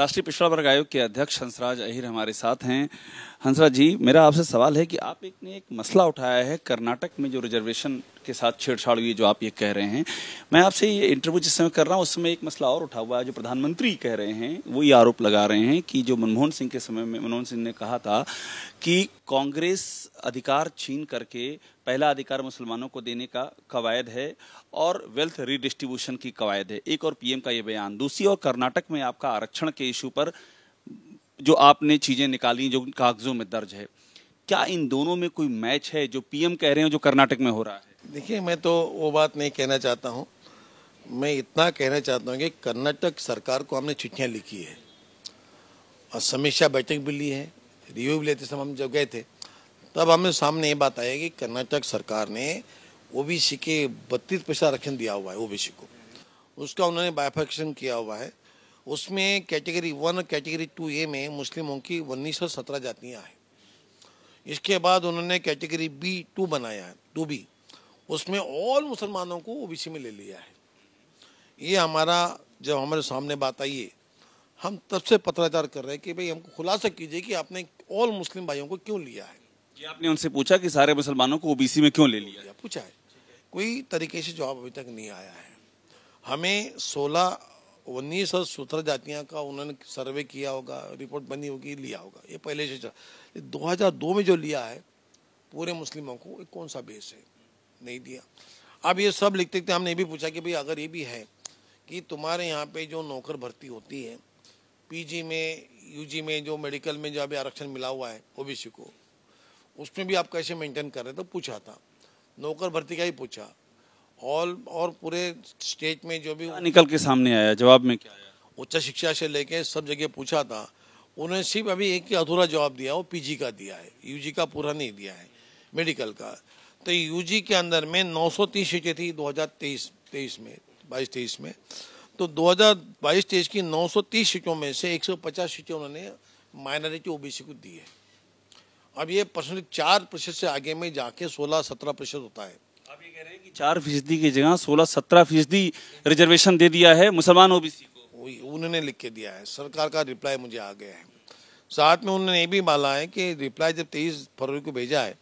राष्ट्रीय पिछड़ा वर्ग आयोग के अध्यक्ष हंसराज अहिर हमारे साथ हैं हंसराज जी मेरा आपसे सवाल है कि आप एक ने एक मसला उठाया है कर्नाटक में जो रिजर्वेशन के साथ छेड़छाड़ हुई जो आप ये कह रहे हैं मैं आपसे ये इंटरव्यू जिस समय कर रहा हूँ उस समय एक मसला और उठा हुआ है जो प्रधानमंत्री कह रहे हैं वो ये आरोप लगा रहे हैं कि जो मनमोहन सिंह के समय में मनमोहन सिंह ने कहा था कि कांग्रेस अधिकार छीन करके पहला अधिकार मुसलमानों को देने का कवायद है और वेल्थ रिडिस्ट्रीब्यूशन की कवायद है एक और पीएम का ये बयान दूसरी और कर्नाटक में आपका आरक्षण के इशू पर जो आपने चीज़ें निकाली जो कागजों में दर्ज है क्या इन दोनों में कोई मैच है जो पीएम कह रहे हैं जो कर्नाटक में हो रहा है देखिए मैं तो वो बात नहीं कहना चाहता हूँ मैं इतना कहना चाहता हूँ कि कर्नाटक सरकार को हमने चिट्ठियाँ लिखी है और समीक्षा बैठक भी ली है रिव्यू भी लेते समय हम जब गए थे तब हमें सामने ये बात आई कि कर्नाटक सरकार ने ओबीसी के बत्तीस पैसा आरक्षण दिया हुआ है ओबीसी को उसका उन्होंने बायफेक्शन किया हुआ है उसमें कैटेगरी वन और कैटेगरी टू ए में मुस्लिमों की उन्नीस सौ सत्रह जातियाँ हैं इसके बाद उन्होंने कैटेगरी बी टू बनाया है टू बी उसमें ऑल मुसलमानों को ओबीसी में ले लिया है ये हमारा जब हमारे सामने बात आई है हम तब से पत्राचार कर रहे हैं कि भाई हमको खुलासा कीजिए कि आपने ऑल मुस्लिम भाइयों को क्यों लिया है ये आपने उनसे पूछा कि सारे मुसलमानों को ओबीसी में क्यों ले लिया पूछा है कोई तरीके से जवाब अभी तक नहीं आया है हमें सोलह उन्नीस और सूत्र जातियाँ का उन्होंने सर्वे किया होगा रिपोर्ट बनी होगी लिया होगा ये पहले से चला दो में जो लिया है पूरे मुस्लिमों को एक कौन सा बेस है नहीं दिया अब ये सब लिखते लिखते हमने ये भी पूछा कि भाई अगर ये भी है कि तुम्हारे यहाँ पे जो नौकर भर्ती होती है पीजी में यूजी में जो मेडिकल में जो अभी आरक्षण मिला हुआ है ओबीसी को उसमें भी आप कैसे मेंटेन कर रहे तो पूछा था नौकर भर्ती का ही पूछा और और पूरे स्टेट में जो भी निकल के सामने आया जवाब में क्या आया उच्च शिक्षा से लेके सब जगह पूछा था उन्हें सिर्फ अभी एक ही अधूरा जवाब दिया वो पीजी का दिया है यूजी का पूरा नहीं दिया है मेडिकल का तो यूजी के अंदर में 930 सीटें थी 2023 23 में 22 23 में तो 2022 23 की 930 सीटों में से 150 सीटें उन्होंने माइनॉरिटी ओबीसी को दी है अब ये परसेंट चार प्रतिशत से आगे में जाके सोलह सत्रह प्रतिशत होता है आप ये कह रहे हैं कि चार फीसदी की जगह सोलह सत्रह फीसदी रिजर्वेशन दे दिया है मुसलमान ओबीसी को उन्होंने लिख के दिया है सरकार का रिप्लाई मुझे आ गया है साथ में उन्होंने ये भी माना है कि रिप्लाई जब तेईस फरवरी को भेजा है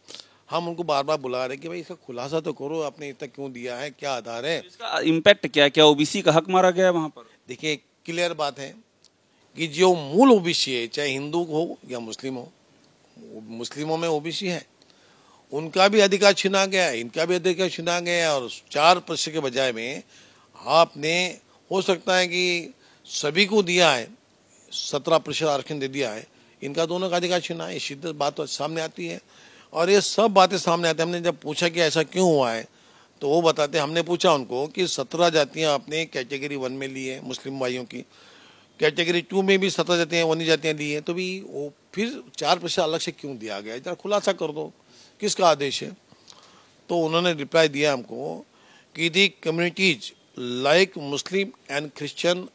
हम उनको बार बार बुला रहे कि भाई इसका खुलासा तो करो आपने इतना क्यों दिया है क्या आधार है इसका इम्पैक्ट क्या क्या ओबीसी का हक मारा गया है वहाँ पर देखिए क्लियर बात है कि जो मूल ओबीसी है चाहे हिंदू हो या मुस्लिम हो मुस्लिमों में ओबीसी है उनका भी अधिकार छिना गया इनका भी अधिकार छिना गया और चार प्रतिशत के बजाय में आपने हो सकता है कि सभी को दिया है सत्रह प्रतिशत आरक्षण दे दिया है इनका दोनों का अधिकार छिना है शिद्द बात तो सामने आती है और ये सब बातें सामने आती है हमने जब पूछा कि ऐसा क्यों हुआ है तो वो बताते हमने पूछा उनको कि सत्रह जातियाँ आपने कैटेगरी वन में ली है मुस्लिम भाइयों की कैटेगरी टू में भी सत्रह जातियाँ वन जातियाँ ली हैं तो भी वो फिर चार पैसा अलग से क्यों दिया गया इतना खुलासा कर दो किसका आदेश है तो उन्होंने रिप्लाई दिया हमको कि the communities like Muslim and Christian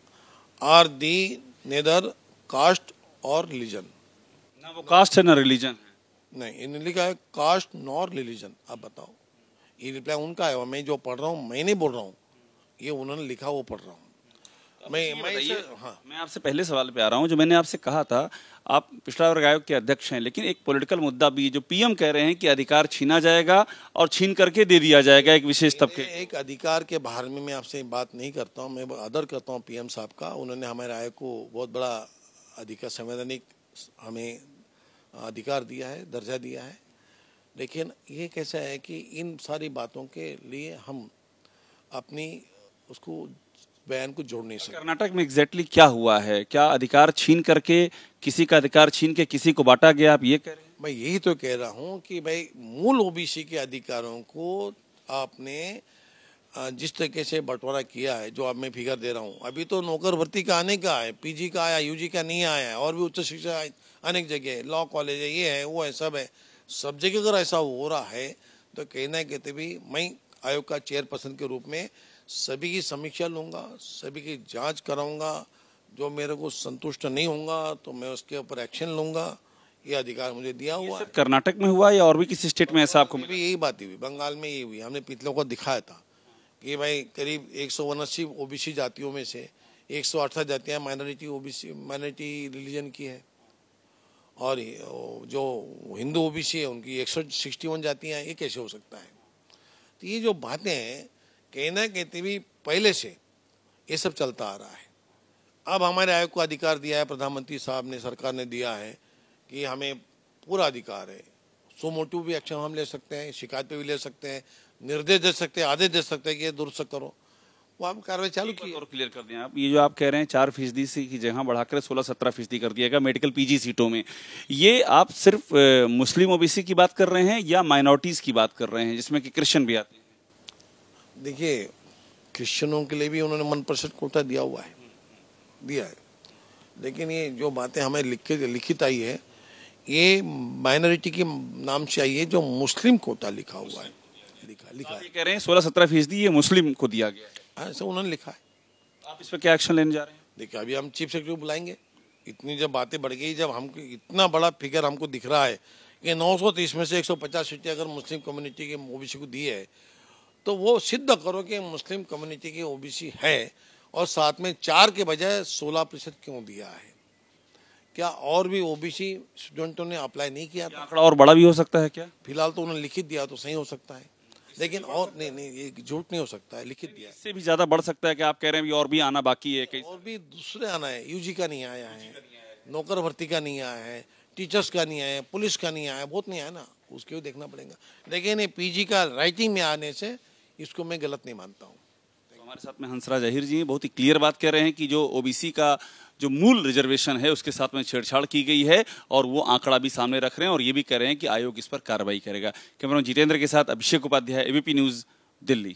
are the neither caste और रिलीजन ना वो कास्ट है ना रिलीजन नहीं इन्होंने लिखा है कास्ट नॉर रिलीजन आप बताओ ये रिप्लाई उनका है और मैं जो पढ़ रहा हूँ मैं नहीं बोल रहा हूँ ये उन्होंने लिखा वो पढ़ रहा हूँ मैं मैं हाँ। मैं आपसे पहले सवाल पे आ रहा हूँ जो मैंने आपसे कहा था आप पिछड़ा वर्ग आयोग के अध्यक्ष हैं लेकिन एक पॉलिटिकल मुद्दा भी जो पीएम कह रहे हैं कि अधिकार छीना जाएगा और छीन करके दे दिया जाएगा एक विशेष तबके एक अधिकार के बाहर में मैं आपसे बात नहीं करता हूँ मैं आदर करता हूँ पीएम साहब का उन्होंने हमारे आयोग को बहुत बड़ा अधिकार संवैधानिक हमें अधिकार दिया है दर्जा दिया है लेकिन ये कैसा है कि इन सारी बातों के लिए हम अपनी उसको बयान को जोड़ नहीं सकते कर्नाटक में एग्जैक्टली exactly क्या हुआ है क्या अधिकार छीन करके किसी का अधिकार छीन के किसी को बांटा गया आप ये कह रहे हैं मैं यही तो कह रहा हूँ कि भाई मूल ओबीसी के अधिकारों को आपने जिस तरीके से बंटवारा किया है जो आप मैं फिगर दे रहा हूँ अभी तो नौकर भर्ती का आने का है पीजी का आया यूजी का नहीं आया है और भी उच्च शिक्षा अनेक जगह है लॉ कॉलेज है ये है वो है सब है सब जगह अगर ऐसा हो रहा है तो कहना है कहते भी मैं आयोग का चेयरपर्सन के रूप में सभी की समीक्षा लूंगा सभी की जांच कराऊंगा जो मेरे को संतुष्ट नहीं होगा तो मैं उसके ऊपर एक्शन लूंगा ये अधिकार मुझे दिया हुआ कर्नाटक में हुआ या और भी किसी स्टेट में ऐसा आपको भी यही बात हुई बंगाल में यही हुई हमने पिछले को दिखाया था कि भाई करीब एक सौ ओबीसी जातियों में से एक सौ अठारह जातियाँ माइनॉरिटी ओबीसी माइनॉरिटी रिलीजन की है और जो हिंदू ओबीसी है उनकी एक सौ सिक्सटी वन जातियाँ ये कैसे हो सकता है तो ये जो बातें हैं कहना ना कहते भी पहले से ये सब चलता आ रहा है अब हमारे आयोग को अधिकार दिया है प्रधानमंत्री साहब ने सरकार ने दिया है कि हमें पूरा अधिकार है सो मोटिव भी एक्शन हम ले सकते हैं शिकायत पे भी ले सकते हैं निर्देश दे सकते हैं आदेश दे सकते हैं कि ये दुरुस्त करो वो आप कार्रवाई चालू की और क्लियर कर दें आप ये जो आप कह रहे हैं चार फीसदी की जगह बढ़ाकर सोलह सत्रह फीसदी कर दिया गया मेडिकल पीजी सीटों में ये आप सिर्फ मुस्लिम ओबीसी की बात कर रहे हैं या माइनॉरिटीज की बात कर रहे हैं जिसमें कि क्रिश्चियन भी आते हैं देखिए क्रिश्चियनों के लिए भी उन्होंने मन प्रसिद्ध कोटा दिया हुआ है दिया है लेकिन ये जो बातें हमें लिखित आई है ये माइनॉरिटी के नाम से आई है जो मुस्लिम कोटा लिखा हुआ है लिखा लिखा है कह रहे हैं सोलह सत्रह फीसदी ये मुस्लिम को दिया गया है ऐसा हाँ, उन्होंने लिखा है आप इस पर क्या एक्शन लेने जा रहे हैं देखिए अभी हम चीफ सेक्रेटरी बुलाएंगे इतनी जब बातें बढ़ गई जब हमको इतना बड़ा फिगर हमको दिख रहा है कि 930 में से 150 सीटें अगर मुस्लिम कम्युनिटी के ओबीसी को दी है तो वो सिद्ध करो कि मुस्लिम कम्युनिटी के ओबीसी है और साथ में चार के बजाय सोलह प्रतिशत क्यों दिया है क्या और भी ओबीसी स्टूडेंटों ने अप्लाई नहीं किया था और बड़ा भी हो सकता है क्या फिलहाल तो उन्होंने लिखित दिया तो सही हो सकता है लेकिन और नहीं नहीं ये झूठ नहीं हो सकता है लिखित दिया इससे भी ज्यादा बढ़ सकता है कि आप कह रहे हैं और भी आना बाकी है कहीं और भी दूसरे आना है यूजी का नहीं आया है नौकर भर्ती का नहीं आया है टीचर्स का नहीं आया पुलिस का नहीं आया बहुत नहीं आया ना उसके भी देखना पड़ेगा लेकिन ये पीजी का राइटिंग में आने से इसको मैं गलत नहीं मानता हूँ तो हमारे साथ में हंसराज अहिर जी बहुत ही क्लियर बात कह रहे हैं कि जो ओबीसी का जो मूल रिजर्वेशन है उसके साथ में छेड़छाड़ की गई है और वो आंकड़ा भी सामने रख रहे हैं और ये भी कह रहे हैं कि आयोग इस पर कार्रवाई करेगा कैमरा जितेंद्र के साथ अभिषेक उपाध्याय एबीपी न्यूज दिल्ली